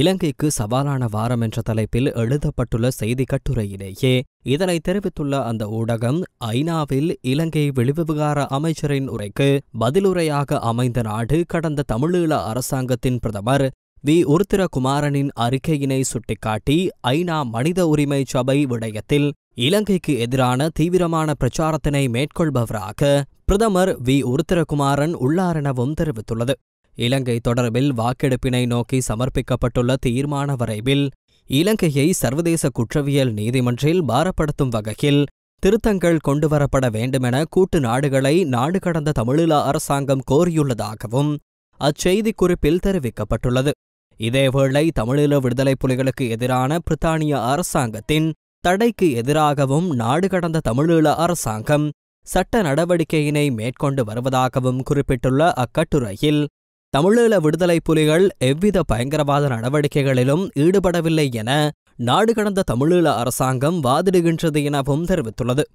இலங்கைக்கு சவாலான வாரம் என்ற தலைப்பில் எழுதப்பட்டுள்ள செய்தி கட்டுரையிலேயே இதனை தெரிவித்துள்ள அந்த ஊடகம் ஐநாவில் இலங்கை வெளிவிவகார அமைச்சரின் உரைக்கு பதிலுரையாக அமைந்த நாடு கடந்த தமிழீழ அரசாங்கத்தின் பிரதமர் வி உருத்திரகுமாரனின் அறிக்கையினை சுட்டிக்காட்டி ஐநா மனித உரிமை சபை விடயத்தில் இலங்கைக்கு எதிரான தீவிரமான பிரச்சாரத்தினை மேற்கொள்பவராக பிரதமர் வி உருத்திரகுமாரன் உள்ளாரெனவும் தெரிவித்துள்ளது இலங்கை தொடர்பில் வாக்கெடுப்பினை நோக்கி சமர்ப்பிக்கப்பட்டுள்ள தீர்மான வரைவில் இலங்கையை சர்வதேச குற்றவியல் நீதிமன்றில் பாரப்படுத்தும் வகையில் திருத்தங்கள் கொண்டுவரப்பட வேண்டுமென கூட்டு நாடுகளை நாடு கடந்த தமிழீழ அரசாங்கம் கோரியுள்ளதாகவும் அச்செய்தி குறிப்பில் தெரிவிக்கப்பட்டுள்ளது இதேவேளை தமிழீழ விடுதலைப் புலிகளுக்கு எதிரான பிரித்தானிய அரசாங்கத்தின் தடைக்கு எதிராகவும் நாடு கடந்த தமிழீழ அரசாங்கம் சட்ட நடவடிக்கையினை மேற்கொண்டு வருவதாகவும் குறிப்பிட்டுள்ள அக்கட்டுரையில் தமிழீழ விடுதலை புலிகள் எவ்வித பயங்கரவாத நடவடிக்கைகளிலும் ஈடுபடவில்லை என நாடு கடந்த தமிழீழ அரசாங்கம் வாதிடுகின்றது எனவும் தெரிவித்துள்ளது